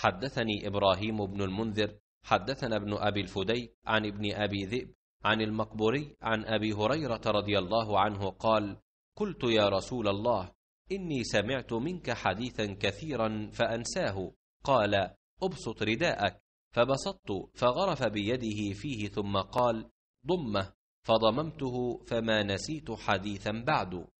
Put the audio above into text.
حدثني إبراهيم بن المنذر حدثنا ابن أبي الفدي عن ابن أبي ذئب عن المقبوري عن أبي هريرة رضي الله عنه قال قلت يا رسول الله إني سمعت منك حديثا كثيرا فأنساه قال أبسط رداءك فبسطت فغرف بيده فيه ثم قال ضمه فضممته فما نسيت حديثا بعد